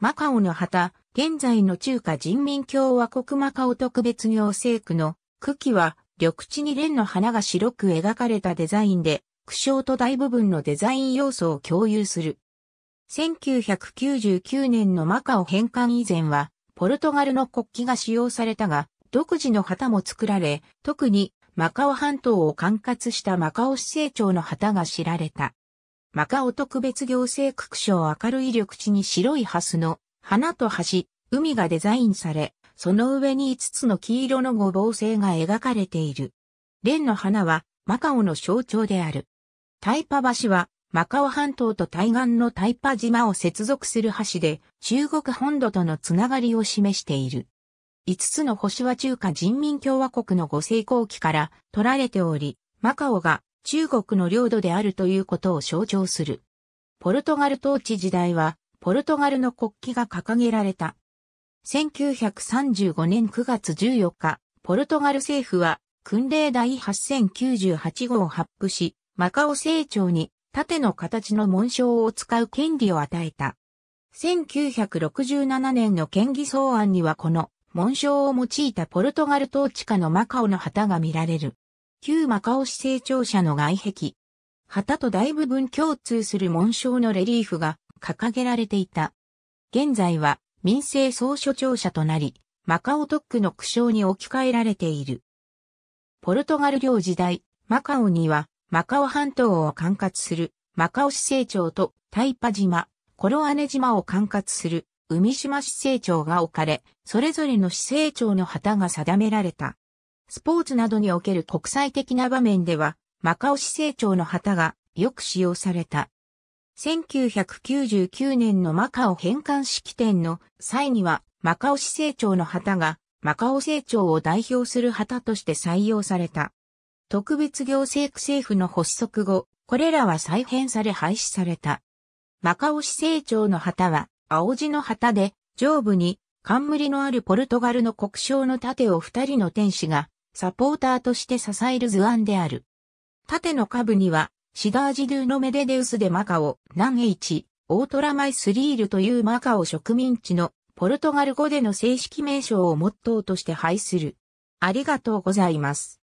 マカオの旗、現在の中華人民共和国マカオ特別行政区の区旗は緑地に蓮の花が白く描かれたデザインで、区章と大部分のデザイン要素を共有する。1999年のマカオ返還以前は、ポルトガルの国旗が使用されたが、独自の旗も作られ、特にマカオ半島を管轄したマカオ市政庁の旗が知られた。マカオ特別行政区区省明るい緑地に白いハスの花と橋、海がデザインされ、その上に5つの黄色の五芒星が描かれている。蓮の花はマカオの象徴である。タイパ橋はマカオ半島と対岸のタイパ島を接続する橋で中国本土とのつながりを示している。5つの星は中華人民共和国のご成功期から取られており、マカオが中国の領土であるということを象徴する。ポルトガル統治時代は、ポルトガルの国旗が掲げられた。1935年9月14日、ポルトガル政府は、訓令第8098号を発布し、マカオ成長に縦の形の紋章を使う権利を与えた。1967年の県議草案にはこの紋章を用いたポルトガル統治下のマカオの旗が見られる。旧マカオ市成庁舎の外壁。旗と大部分共通する紋章のレリーフが掲げられていた。現在は民政総所庁舎となり、マカオ特区の区章に置き換えられている。ポルトガル領時代、マカオにはマカオ半島を管轄するマカオ市政庁とタイパ島、コロアネ島を管轄する海島市政庁が置かれ、それぞれの市政庁の旗が定められた。スポーツなどにおける国際的な場面では、マカオ市成長の旗がよく使用された。1999年のマカオ返還式典の際には、マカオ市成長の旗が、マカオ成長を代表する旗として採用された。特別行政区政府の発足後、これらは再編され廃止された。マカオ市成長の旗は、青地の旗で、上部に冠のあるポルトガルの国章の盾を二人の天使がサポーターとして支える図案である。縦の下部には、シダージドゥのメデデウスでマカオ、イ H、オートラマイスリールというマカオ植民地のポルトガル語での正式名称をモットーとして配する。ありがとうございます。